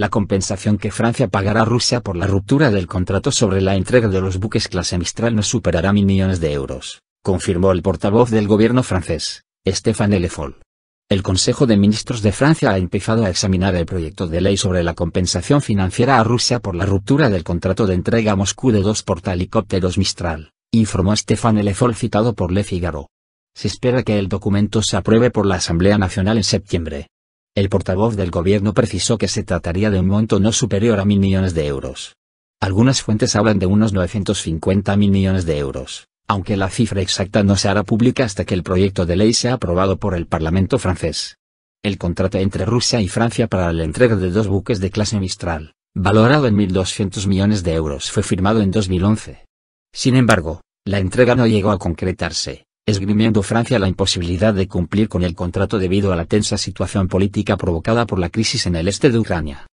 la compensación que Francia pagará a Rusia por la ruptura del contrato sobre la entrega de los buques clase Mistral no superará mil millones de euros, confirmó el portavoz del gobierno francés, Stéphane Le El Consejo de Ministros de Francia ha empezado a examinar el proyecto de ley sobre la compensación financiera a Rusia por la ruptura del contrato de entrega a Moscú de dos helicópteros Mistral, informó Stéphane Le citado por Le Figaro. Se espera que el documento se apruebe por la Asamblea Nacional en septiembre. El portavoz del gobierno precisó que se trataría de un monto no superior a mil millones de euros. Algunas fuentes hablan de unos 950 millones de euros, aunque la cifra exacta no se hará pública hasta que el proyecto de ley sea aprobado por el Parlamento francés. El contrato entre Rusia y Francia para la entrega de dos buques de clase Mistral, valorado en 1.200 millones de euros, fue firmado en 2011. Sin embargo, la entrega no llegó a concretarse, esgrimiendo Francia la imposibilidad de cumplir con el contrato debido a la tensa situación política provocada por la crisis en el este de Ucrania.